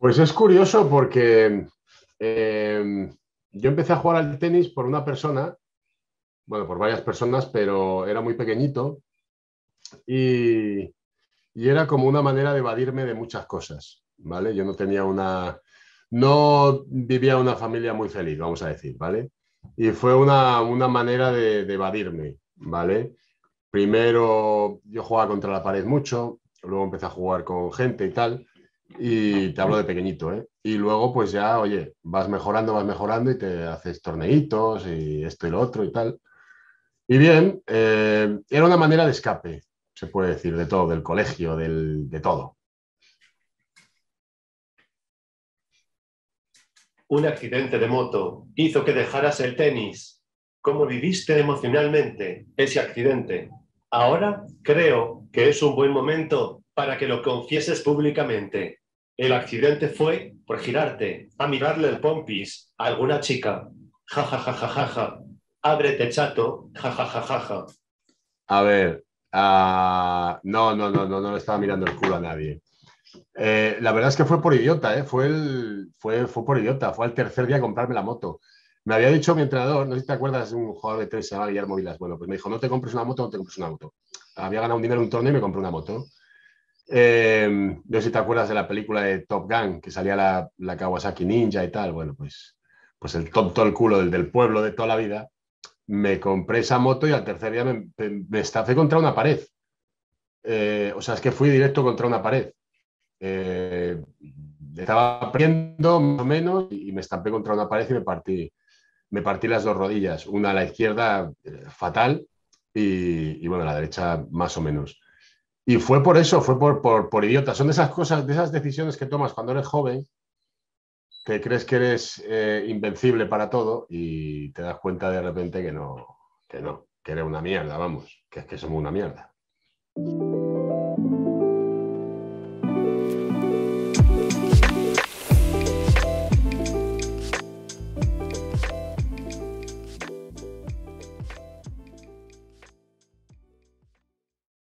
Pues es curioso porque em, yo empecé a jugar al tenis por una persona, bueno, por varias personas, pero era muy pequeñito y, era como una manera de evadirme de muchas cosas, ¿vale? Yo no tenía una, no vivía una familia muy feliz, vamos a decir, ¿vale? Y fue una, manera de, de, evadirme, ¿vale? Primero yo jugaba contra la pared mucho, luego empecé a jugar con gente y tal, y te hablo de pequeñito, ¿eh? Y luego, pues ya, oye, vas mejorando, vas mejorando y te haces torneitos y esto y lo otro y tal. Y bien, eh, era una manera de escape, se puede decir, de todo, del colegio, de todo. Un accidente de moto hizo que dejaras el tenis. ¿Cómo viviste emocionalmente ese accidente? Ahora creo que es un buen momento para que lo confieses públicamente. El accidente fue por girarte, a mirarle el pompis a alguna chica. Ja, ja, ja, Ábrete, chato. Ja, ja, A ver, ah, no, no, no, no, no le estaba mirando el culo a nadie. Eh, la verdad es que fue por idiota, ¿eh? fue, fue, fue por idiota, fue al tercer día a comprarme la moto. Me había dicho mi entrenador, no sé si te acuerdas, un jugador de tres se llamaba Guillermo Vilas. Bueno, pues me dijo, no te compres una moto, no te compres una moto. Había ganado un dinero en un torneo y me compré una moto. Eh, no sé si te acuerdas de la película de Top Gun, que salía la, Kawasaki Ninja y tal. Bueno, pues, pues el top todo el culo del, pueblo de toda la vida. Me compré esa moto y al tercer día me, me estafé contra una pared. Eh, o sea, es que fui directo contra una pared. Eh, estaba aprendiendo más o menos y me estampé contra una pared y me partí, me partí las dos rodillas, una a la izquierda eh, fatal y, y bueno, a la derecha más o menos. Y fue por eso, fue por, por, por idiota. Son de esas cosas, de esas decisiones que tomas cuando eres joven, que crees que eres eh, invencible para todo y te das cuenta de repente que no, que no, que eres una mierda, vamos, que es que somos una mierda.